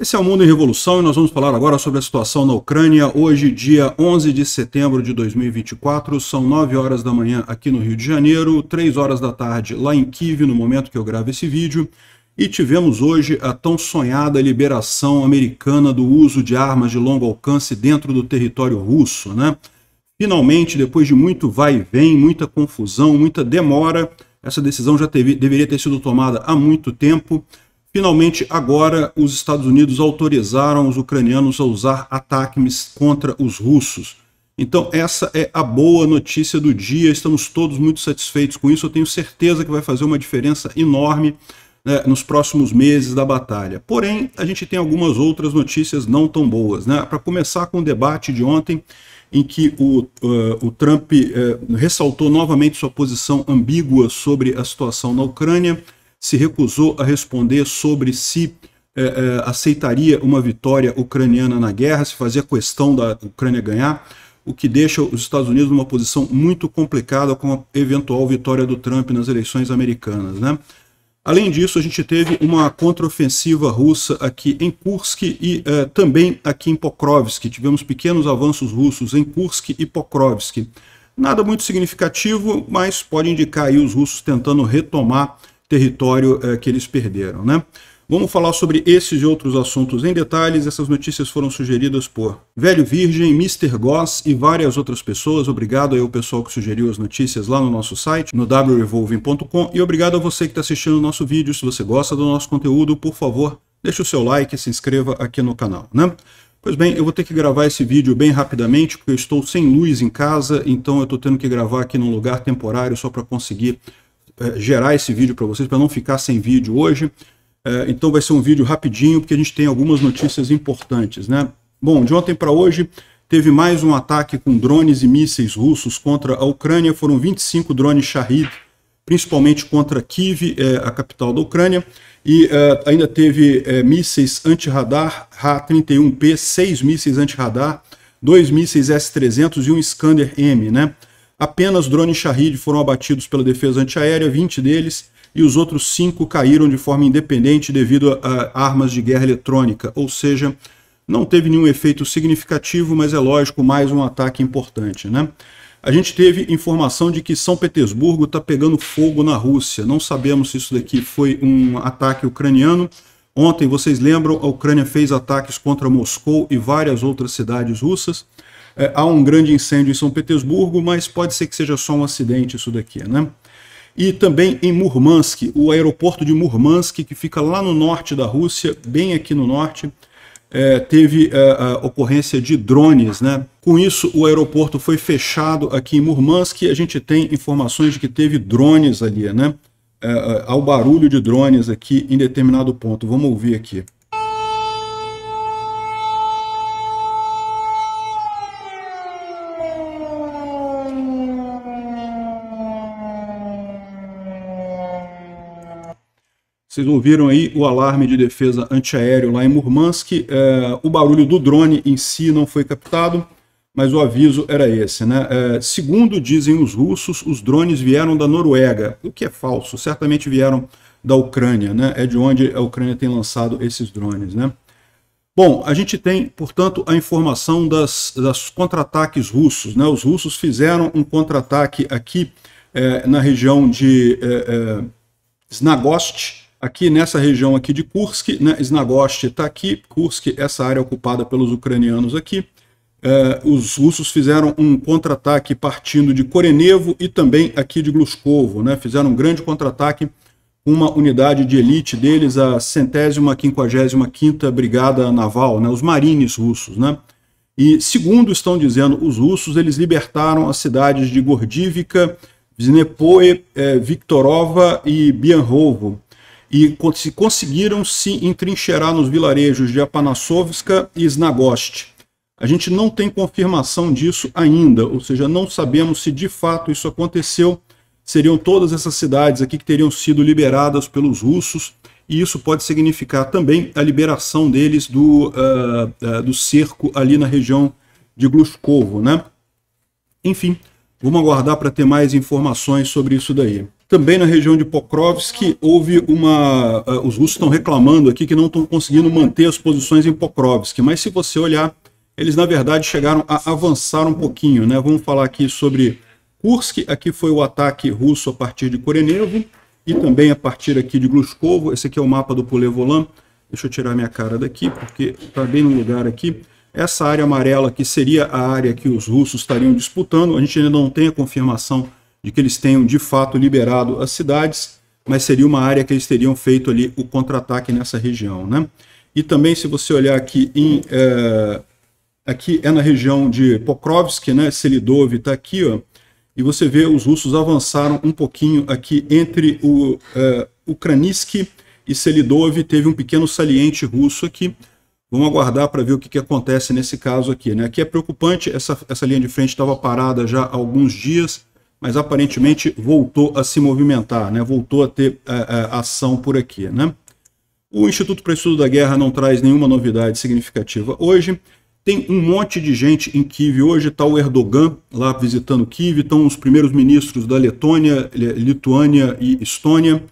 Esse é o Mundo em Revolução e nós vamos falar agora sobre a situação na Ucrânia. Hoje, dia 11 de setembro de 2024, são 9 horas da manhã aqui no Rio de Janeiro, 3 horas da tarde lá em Kiev, no momento que eu gravo esse vídeo. E tivemos hoje a tão sonhada liberação americana do uso de armas de longo alcance dentro do território russo, né? Finalmente, depois de muito vai e vem, muita confusão, muita demora, essa decisão já teve, deveria ter sido tomada há muito tempo. Finalmente, agora, os Estados Unidos autorizaram os ucranianos a usar ataques contra os russos. Então, essa é a boa notícia do dia. Estamos todos muito satisfeitos com isso. Eu tenho certeza que vai fazer uma diferença enorme né, nos próximos meses da batalha. Porém, a gente tem algumas outras notícias não tão boas. Né? Para começar com o debate de ontem, em que o, uh, o Trump uh, ressaltou novamente sua posição ambígua sobre a situação na Ucrânia se recusou a responder sobre se é, é, aceitaria uma vitória ucraniana na guerra, se fazia questão da Ucrânia ganhar, o que deixa os Estados Unidos numa posição muito complicada com a eventual vitória do Trump nas eleições americanas. Né? Além disso, a gente teve uma contraofensiva russa aqui em Kursk e é, também aqui em Pokrovsk. Tivemos pequenos avanços russos em Kursk e Pokrovsk. Nada muito significativo, mas pode indicar aí os russos tentando retomar território eh, que eles perderam. Né? Vamos falar sobre esses e outros assuntos em detalhes. Essas notícias foram sugeridas por Velho Virgem, Mr. Goss e várias outras pessoas. Obrigado aí ao pessoal que sugeriu as notícias lá no nosso site, no wrevolving.com. E obrigado a você que está assistindo o nosso vídeo. Se você gosta do nosso conteúdo, por favor, deixe o seu like e se inscreva aqui no canal. Né? Pois bem, eu vou ter que gravar esse vídeo bem rapidamente, porque eu estou sem luz em casa, então eu estou tendo que gravar aqui num lugar temporário só para conseguir é, gerar esse vídeo para vocês, para não ficar sem vídeo hoje. É, então vai ser um vídeo rapidinho, porque a gente tem algumas notícias importantes. Né? Bom, de ontem para hoje teve mais um ataque com drones e mísseis russos contra a Ucrânia. Foram 25 drones Shahid, principalmente contra Kiev, é, a capital da Ucrânia. E ainda teve mísseis anti-radar, Ha-31P, seis mísseis anti-radar, dois mísseis S-300 e um Scander M, né? Apenas drones Shahid foram abatidos pela defesa antiaérea, 20 deles, e os outros cinco caíram de forma independente devido a, a armas de guerra eletrônica, ou seja, não teve nenhum efeito significativo, mas é lógico, mais um ataque importante, né? A gente teve informação de que São Petersburgo está pegando fogo na Rússia. Não sabemos se isso daqui foi um ataque ucraniano. Ontem, vocês lembram, a Ucrânia fez ataques contra Moscou e várias outras cidades russas é, há um grande incêndio em São Petersburgo, mas pode ser que seja só um acidente isso daqui, né? E também em Murmansk, o aeroporto de Murmansk, que fica lá no norte da Rússia, bem aqui no norte, é, teve é, ocorrência de drones, né? Com isso, o aeroporto foi fechado aqui em Murmansk. A gente tem informações de que teve drones ali, né? É, ao é, barulho de drones aqui em determinado ponto. Vamos ouvir aqui. Vocês ouviram aí o alarme de defesa antiaéreo lá em Murmansk. É, o barulho do drone em si não foi captado, mas o aviso era esse. Né? É, segundo dizem os russos, os drones vieram da Noruega, o que é falso. Certamente vieram da Ucrânia, né? é de onde a Ucrânia tem lançado esses drones. Né? Bom, a gente tem, portanto, a informação das, das contra-ataques russos. Né? Os russos fizeram um contra-ataque aqui é, na região de é, é Snagost, aqui nessa região aqui de Kursk, né, Snagost está aqui, Kursk, essa área ocupada pelos ucranianos aqui. É, os russos fizeram um contra-ataque partindo de Korenevo e também aqui de Gluskovo, né, fizeram um grande contra-ataque uma unidade de elite deles, a centésima, quinquagésima quinta brigada naval, né, os marines russos, né, e segundo estão dizendo os russos, eles libertaram as cidades de Gordivka, Znepoe, eh, é, Viktorova e Bianrovo, e se conseguiram se entrincheirar nos vilarejos de Apanassovska e Snagost. A gente não tem confirmação disso ainda, ou seja, não sabemos se de fato isso aconteceu. Seriam todas essas cidades aqui que teriam sido liberadas pelos russos, e isso pode significar também a liberação deles do, uh, uh, do cerco ali na região de Glushkovo, né? Enfim, vamos aguardar para ter mais informações sobre isso daí. Também na região de Pokrovsk houve uma. Uh, os russos estão reclamando aqui que não estão conseguindo manter as posições em Pokrovsk, mas se você olhar, eles na verdade chegaram a avançar um pouquinho, né? Vamos falar aqui sobre Kursk, aqui foi o ataque russo a partir de Korenevo e também a partir aqui de Glushkovo. Esse aqui é o mapa do Pulevolan. Deixa eu tirar minha cara daqui, porque está bem no lugar aqui. Essa área amarela aqui seria a área que os russos estariam disputando. A gente ainda não tem a confirmação de que eles tenham de fato liberado as cidades, mas seria uma área que eles teriam feito ali o contra-ataque nessa região. Né? E também, se você olhar aqui em. É, aqui é na região de Pokrovsk, né? Selidov está aqui, ó, e você vê os russos avançaram um pouquinho aqui entre o é, Ukranisk e Selidov, teve um pequeno saliente russo aqui. Vamos aguardar para ver o que, que, acontece nesse caso aqui. Né? Aqui é preocupante, essa, essa linha de frente estava parada já há alguns dias, mas aparentemente voltou a se movimentar, né? voltou a ter a, é, a, é, ação por aqui. Né? O Instituto para Estudo da Guerra não traz nenhuma novidade significativa hoje. Tem um monte de gente em Kiev hoje, está o Erdogan lá visitando Kiev, estão os primeiros ministros da Letônia, Lituânia e Estônia.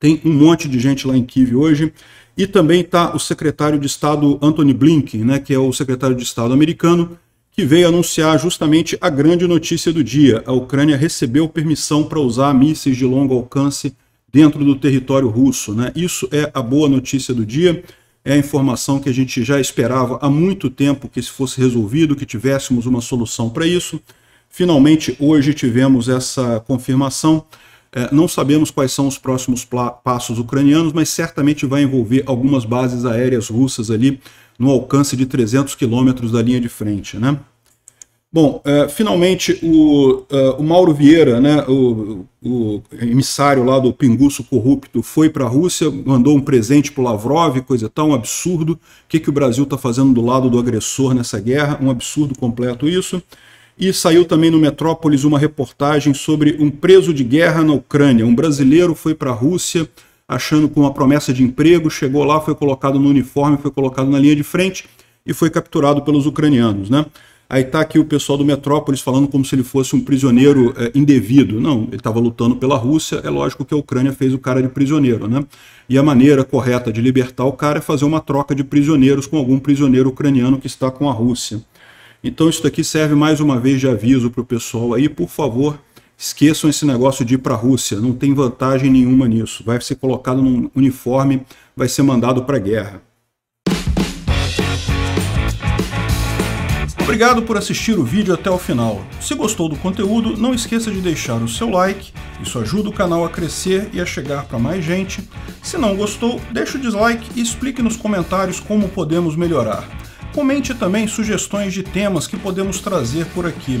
Tem um monte de gente lá em Kiev hoje. E também está o secretário de Estado Anthony Blinken, né, que é o secretário de Estado americano, que veio anunciar justamente a grande notícia do dia. A Ucrânia recebeu permissão para usar mísseis de longo alcance dentro do território russo. Né? Isso é a boa notícia do dia, é a informação que a gente já esperava há muito tempo que isso fosse resolvido, que tivéssemos uma solução para isso. Finalmente, hoje tivemos essa confirmação. É, não sabemos quais são os próximos passos ucranianos, mas certamente vai envolver algumas bases aéreas russas ali no alcance de 300 quilômetros da linha de frente. Né? Bom, é, finalmente o, uh, o, Mauro Vieira, né, o, o, emissário lá do pinguço corrupto, foi para a Rússia, mandou um presente para o Lavrov, coisa tal, um absurdo. O que, que o Brasil está fazendo do lado do agressor nessa guerra? Um absurdo completo isso. E saiu também no Metrópolis uma reportagem sobre um preso de guerra na Ucrânia. Um brasileiro foi para a Rússia achando com uma promessa de emprego, chegou lá, foi colocado no uniforme, foi colocado na linha de frente e foi capturado pelos ucranianos, né? Aí está aqui o pessoal do Metrópolis falando como se ele fosse um prisioneiro é, indevido. Não, ele estava lutando pela Rússia, é lógico que a Ucrânia fez o cara de prisioneiro, né? E a maneira correta de libertar o cara é fazer uma troca de prisioneiros com algum prisioneiro ucraniano que está com a Rússia. Então isso daqui serve mais uma vez de aviso para o pessoal aí, por favor, Esqueçam esse negócio de ir para a Rússia, não tem vantagem nenhuma nisso. Vai ser colocado num uniforme, vai ser mandado para a guerra. Obrigado por assistir o vídeo até o final. Se gostou do conteúdo, não esqueça de deixar o seu like, isso ajuda o canal a crescer e a chegar para mais gente. Se não gostou, deixe o dislike e explique nos comentários como podemos melhorar. Comente também sugestões de temas que podemos trazer por aqui.